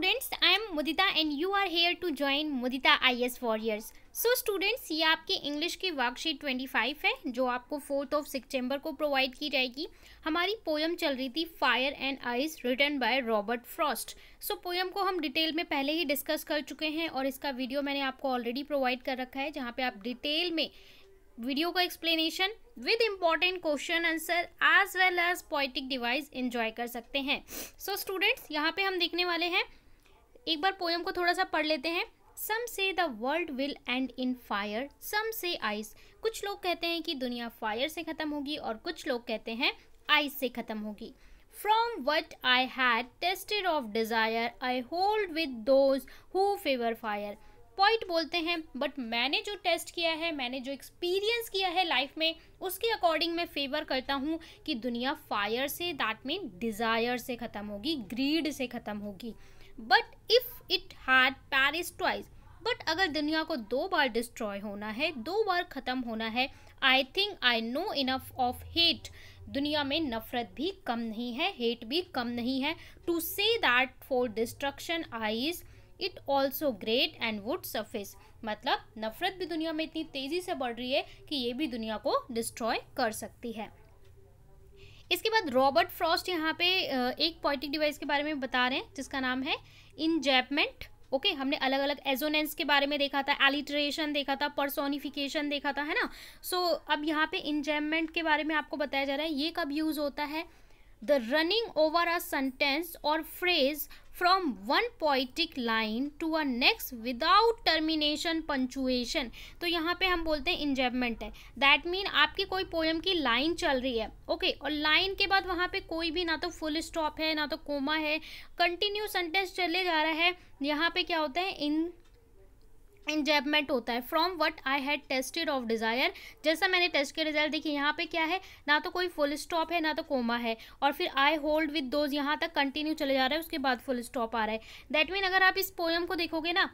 Students I am Mudita and you are here to join Mudita I S warriors so students ये आपके English की worksheet five है जो आपको फोर्थ ऑफ सितंबर को प्रोवाइड की जाएगी हमारी पोयम चल रही थी fire and ice written by Robert Frost so poem को हम डिटेल में पहले ही डिस्कस कर चुके हैं और इसका वीडियो मैंने आपको ऑलरेडी प्रोवाइड कर रखा है जहाँ पे आप डिटेल में वीडियो का explanation with important question answer as well as poetic device enjoy कर सकते हैं सो स्टूडेंट्स यहाँ पे हम देखने वाले हैं एक बार पोयम को थोड़ा सा पढ़ लेते हैं some say the world will end in fire some say ice कुछ लोग कहते हैं कि दुनिया फायर से ख़त्म होगी और कुछ लोग कहते हैं आइस से ख़त्म होगी from what I had tasted of desire I hold with those who favour fire poet बोलते हैं बट मैंने जो टेस्ट किया है मैंने जो एक्सपीरियंस किया है लाइफ में उसके अकॉर्डिंग मैं फेवर करता हूँ कि दुनिया fire say that mean desire से ख़त्म होगी ग्रीड से ख़त्म होगी but if it had perish twice but अगर दुनिया को दो बार डिस्ट्रॉय होना है दो बार ख़त्म होना है I think I know enough of hate दुनिया में नफ़रत भी कम नहीं है हेट भी कम नहीं है to say that for destruction ice it also great and would suffice मतलब नफ़रत भी दुनिया में इतनी तेज़ी से बढ़ रही है कि ये भी दुनिया को डिस्ट्रॉय कर सकती है इसके बाद रॉबर्ट फ्रॉस्ट यहाँ पे एक पॉइटिक डिवाइस के बारे में बता रहे हैं जिसका नाम है इनजैपमेंट ओके okay, हमने अलग अलग एजोनेंस के बारे में देखा था एलिट्रेशन देखा था पर्सोनिफिकेशन देखा था है ना सो so, अब यहाँ पे इंजैममेंट के बारे में आपको बताया जा रहा है ये कब यूज़ होता है the running over a sentence और phrase from one poetic line to a next without termination punctuation तो यहाँ पे हम बोलते हैं इंजेबमेंट है दैट मीन आपकी कोई पोएम की लाइन चल रही है ओके okay, और लाइन के बाद वहाँ पे कोई भी ना तो फुल स्टॉप है ना तो कोमा है कंटिन्यू सेंटेंस चले जा रहा है यहाँ पे क्या होता है इन इंजेबमेंट होता है from what I had tasted of desire जैसा मैंने टेस्ट के रिजल्ट देखे यहाँ पे क्या है ना तो कोई फुल स्टॉप है ना तो कोमा है और फिर आई होल्ड विद दोज यहाँ तक कंटिन्यू चले जा रहा है उसके बाद फुल स्टॉप आ रहा है दैट मीन अगर आप इस पोएम को देखोगे ना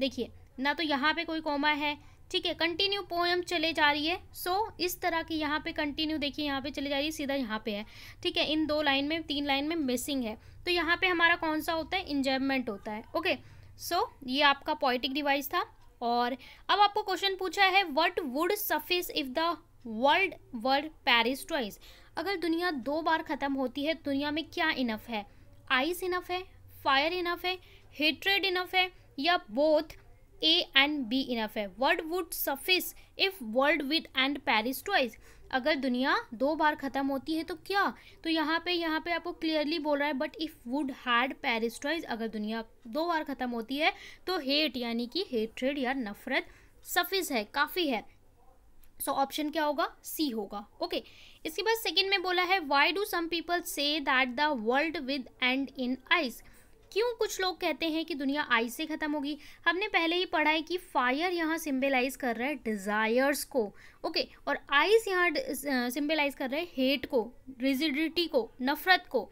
देखिए ना तो यहाँ पे कोई कोमा है ठीक है कंटिन्यू पोएम चले जा रही है सो so, इस तरह की यहाँ पे कंटिन्यू देखिए यहाँ पे चले जा रही है सीधा यहाँ पे है ठीक है इन दो लाइन में तीन लाइन में मिसिंग है तो यहाँ पे हमारा कौन सा होता है इंजॉयमेंट होता है ओके okay, सो so, ये आपका पॉइटिक डिवाइस था और अब आपको क्वेश्चन पूछा है what would suffice if the world world perish twice अगर दुनिया दो बार ख़त्म होती है दुनिया में क्या इनफ है आइस इनफ है फायर इनफ है हेट्रेड इनफ है या both A and B enough है world would suffice if world with end perish twice अगर दुनिया दो बार ख़त्म होती है तो क्या तो यहाँ पे यहाँ पे आपको क्लियरली बोल रहा है but if would had perish twice अगर दुनिया दो बार ख़त्म होती है तो हेट यानी कि हेट्रेड या नफ़रत सफिस है काफ़ी है सो so, ऑप्शन क्या होगा सी होगा ओके okay. इसके बाद सेकेंड में बोला है why do some people say that the world with end in ice क्यों कुछ लोग कहते हैं कि दुनिया आई से ख़त्म होगी हमने पहले ही पढ़ा है कि फायर यहाँ सिम्बेलाइज कर रहा है डिज़ायर्स को ओके और आइस यहाँ सिम्बेलाइज कर रहा है हेट को रिजिडिटी को नफ़रत को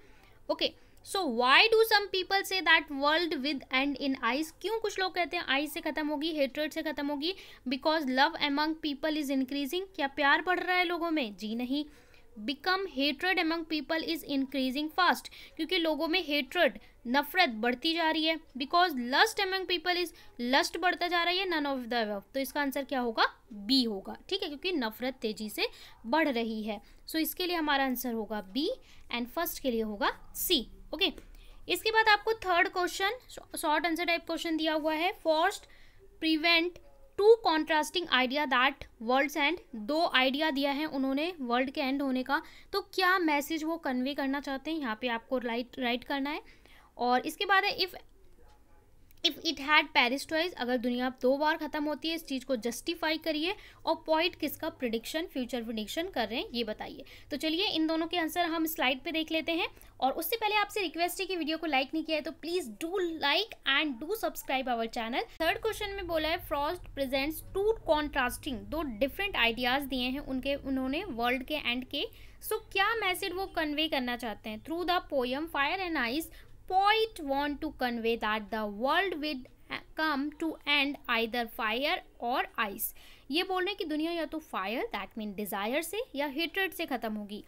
okay so why do some people say that world with end in ice क्यों कुछ लोग कहते हैं आइस से खत्म होगी हेट्रेड से खत्म होगी because love among people is increasing क्या प्यार बढ़ रहा है लोगों में जी नहीं because hatred among people is increasing fast क्योंकि लोगों में हेट्रेड नफरत बढ़ती जा रही है because lust among people is lust बढ़ता जा रहा है नन ऑफ द तो इसका आंसर क्या होगा बी होगा ठीक है क्योंकि नफरत तेजी से बढ़ रही है सो so, इसके लिए हमारा आंसर होगा बी एंड फर्स्ट के लिए होगा सी ओके okay. इसके बाद आपको third question short answer type question दिया हुआ है first prevent to contrasting idea that world and दो आइडिया दिया है उन्होंने वर्ल्ड के एंड होने का तो क्या मैसेज वो कन्वे करना चाहते हैं यहाँ पे आपको राइट राइट करना है और इसके बाद है if if it had perish twice अगर दुनिया दो बार ख़त्म होती है इस चीज़ को जस्टिफाई करिए और पॉइंट किसका प्रिडिक्शन फ्यूचर प्रिडिक्शन कर रहे हैं ये बताइए तो चलिए इन दोनों के आंसर हम स्लाइड पे देख लेते हैं और उससे पहले आपसे रिक्वेस्ट है कि वीडियो को लाइक नहीं किया है तो please do like and do subscribe our channel third question में बोला है फ्रॉस्ट प्रेजेंट्स टू कॉन्ट्रास्टिंग दो डिफरेंट आइडियाज़ दिए हैं उनके उन्होंने वर्ल्ड के एंड के सो so, क्या मैसेज वो कन्वे करना चाहते हैं through the poem fire and ice poet want to convey that the world with come to end either fire और आइस ये बोल रहे हैं कि दुनिया या तो फायर दैट मीन डिज़ायर से या हिटरेड से ख़त्म होगी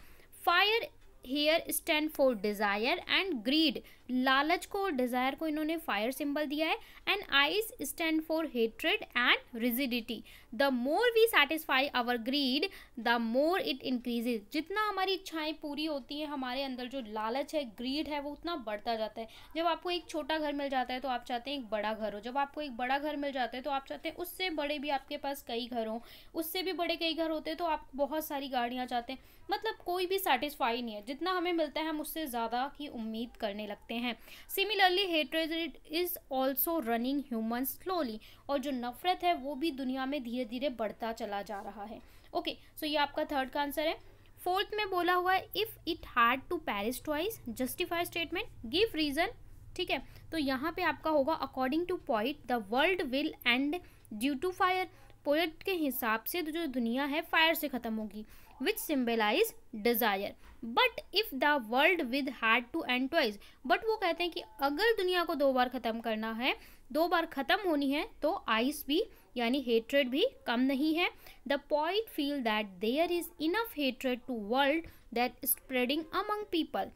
fire here stand for desire and greed लालच को और डिज़ायर को इन्होंने फायर सिंबल दिया है and ice stand for hatred and rigidity the more we satisfy our greed the more it increases जितना हमारी इच्छाएं पूरी होती हैं हमारे अंदर जो लालच है ग्रीड है वो उतना बढ़ता जाता है जब आपको एक छोटा घर मिल जाता है तो आप चाहते हैं एक बड़ा घर हो जब आपको एक बड़ा घर मिल जाता है तो आप चाहते हैं उससे बड़े भी आपके पास कई घर हों उससे भी बड़े कई घर होते हैं तो आप बहुत सारी गाड़ियाँ चाहते हैं मतलब कोई भी सेटिस्फाई नहीं है जितना हमें मिलता है हम उससे ज़्यादा की उम्मीद करने लगते हैं similarly hatred is also ruining human slowly और जो नफ़रत है वो भी दुनिया में धीरे धीरे बढ़ता चला जा रहा है ओके okay, सो so ये आपका थर्ड का आंसर है फोर्थ में बोला हुआ है if it had to perish twice justify statement give reason ठीक है तो यहाँ पे आपका होगा according to poet the world will end due to fire poet के हिसाब से तो जो दुनिया है फायर से ख़त्म होगी which symbolize desire but if the world with had to end twice but वो कहते हैं कि अगर दुनिया को दो बार ख़त्म करना है दो बार ख़त्म होनी है तो आइस भी यानी हेट्रेड भी कम नहीं है the poet feel that there is enough hatred to world that spreading among people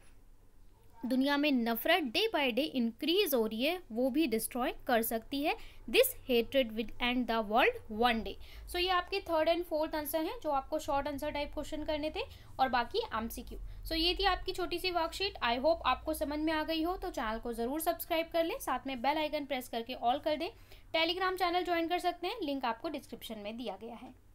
दुनिया में नफरत डे बाय डे इंक्रीज हो रही है वो भी डिस्ट्रॉय कर सकती है this hatred with end the world one day so ये आपके थर्ड एंड फोर्थ आंसर हैं जो आपको शॉर्ट आंसर टाइप क्वेश्चन करने थे और बाकी एम सी क्यू सो ये थी आपकी छोटी सी वर्कशीट आई होप आपको समझ में आ गई हो तो चैनल को ज़रूर सब्सक्राइब कर लें साथ में बेल आइकन प्रेस करके ऑल कर दें टेलीग्राम चैनल ज्वाइन कर सकते हैं लिंक आपको डिस्क्रिप्शन में दिया गया है